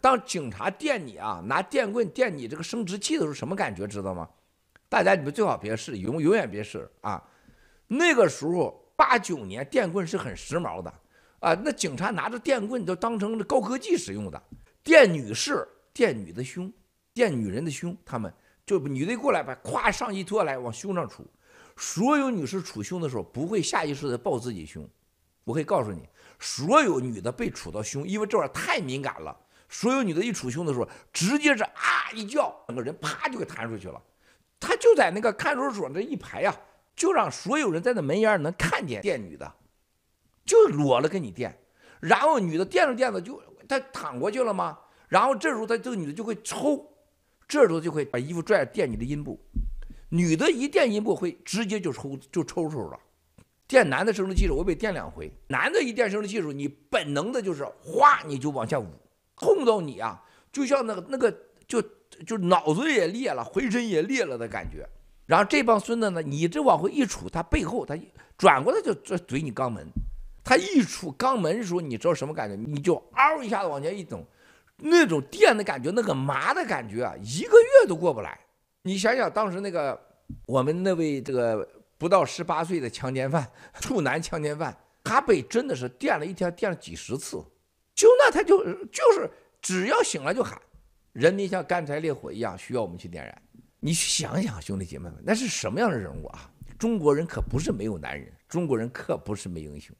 当警察电你啊，拿电棍电你这个生殖器的时候什么感觉？知道吗？大家你们最好别试，永永远别试啊！那个时候八九年电棍是很时髦的啊，那警察拿着电棍都当成高科技使用的。电女士，电女的胸，电女人的胸，他们就女的过来把咵上衣脱来往胸上杵。所有女士杵胸的时候不会下意识的抱自己胸。我可以告诉你，所有女的被杵到胸，因为这玩意儿太敏感了。所有女的一杵胸的时候，直接是啊一叫，整个人啪就给弹出去了。他就在那个看守所这一排呀，就让所有人在那门沿能看见电女的，就裸了给你电，然后女的垫着垫着就她躺过去了嘛。然后这时候她这个女的就会抽，这时候就会把衣服拽电你的阴部。女的一电阴部会直接就抽就抽抽了。电男的这种技术，我被电两回。男的一垫这种技术，你本能的就是哗你就往下捂。痛到你啊，就像那个那个，就就脑子也裂了，浑身也裂了的感觉。然后这帮孙子呢，你这往回一杵，他背后他转过来就就怼你肛门。他一杵肛门的时候，你知道什么感觉？你就嗷一下子往前一捅，那种电的感觉，那个麻的感觉啊，一个月都过不来。你想想当时那个我们那位这个不到十八岁的强奸犯、处男强奸犯，他被真的是电了一天，电了几十次，就那他就就是。只要醒了就喊，人民像干柴烈火一样需要我们去点燃。你去想想，兄弟姐妹们，那是什么样的人物啊？中国人可不是没有男人，中国人可不是没英雄。